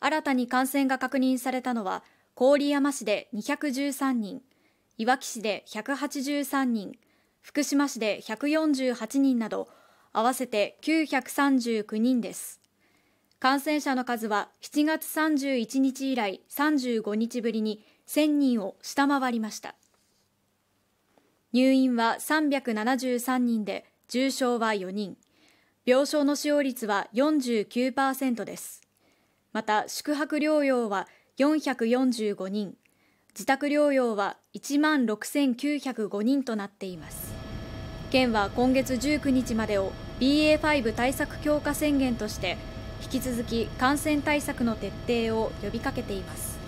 新たに感染が確認されたのは、郡山市で213人、いわき市で183人、福島市で148人など、合わせて939人です。感染者の数は7月31日以来35日ぶりに1000人を下回りました。入院は373人で、重症は4人、病床の使用率は49%です。また宿泊療養は445人自宅療養は1万6905人となっています県は今月19日までを BA.5 対策強化宣言として引き続き感染対策の徹底を呼びかけています